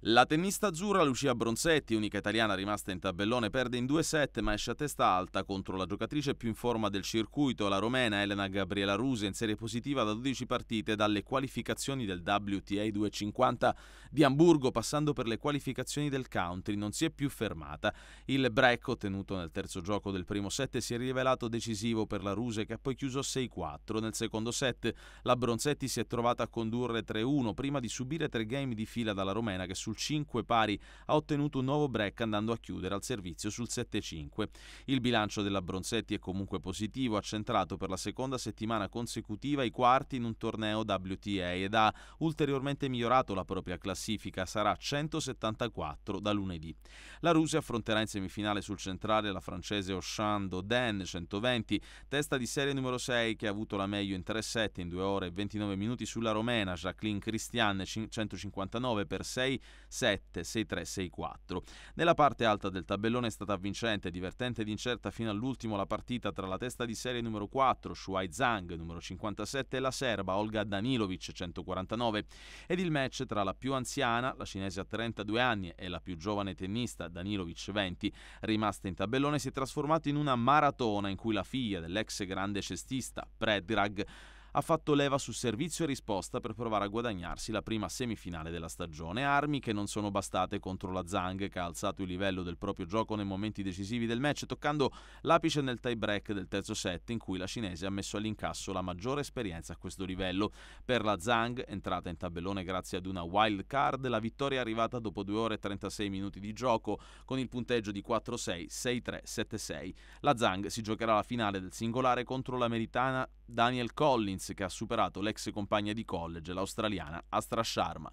La tennista azzurra Lucia Bronzetti, unica italiana rimasta in tabellone, perde in due set ma esce a testa alta contro la giocatrice più in forma del circuito, la romena Elena Gabriela Ruse, in serie positiva da 12 partite dalle qualificazioni del WTA 250 di Hamburgo, passando per le qualificazioni del country, non si è più fermata. Il break ottenuto nel terzo gioco del primo set si è rivelato decisivo per la Ruse che ha poi chiuso 6-4. Nel secondo set la Bronzetti si è trovata a condurre 3-1 prima di subire tre game di fila dalla romena che sul 5 pari ha ottenuto un nuovo break andando a chiudere al servizio sul 7-5. Il bilancio della Bronzetti è comunque positivo, ha centrato per la seconda settimana consecutiva i quarti in un torneo WTA ed ha ulteriormente migliorato la propria classifica, sarà 174 da lunedì. La Russia affronterà in semifinale sul centrale la francese Auchan Doden 120, testa di serie numero 6 che ha avuto la meglio in 3 set in 2 ore e 29 minuti sulla romena Jacqueline Christiane, 159 per 6 7 6-3 6-4. Nella parte alta del tabellone è stata vincente, divertente ed incerta fino all'ultimo la partita tra la testa di serie numero 4 Shuai Zhang numero 57 e la serba Olga Danilovic 149 ed il match tra la più anziana, la cinese a 32 anni e la più giovane tennista Danilovic 20, rimasta in tabellone si è trasformato in una maratona in cui la figlia dell'ex grande cestista Predrag ha fatto leva su servizio e risposta per provare a guadagnarsi la prima semifinale della stagione, armi che non sono bastate contro la Zhang, che ha alzato il livello del proprio gioco nei momenti decisivi del match, toccando l'apice nel tie break del terzo set in cui la cinese ha messo all'incasso la maggiore esperienza a questo livello. Per la Zhang, entrata in tabellone grazie ad una wild card, la vittoria è arrivata dopo 2 ore e 36 minuti di gioco con il punteggio di 4-6, 6-3, 7-6. La Zhang si giocherà la finale del singolare contro l'americana Daniel Collins che ha superato l'ex compagna di college, l'australiana Astra Sharma.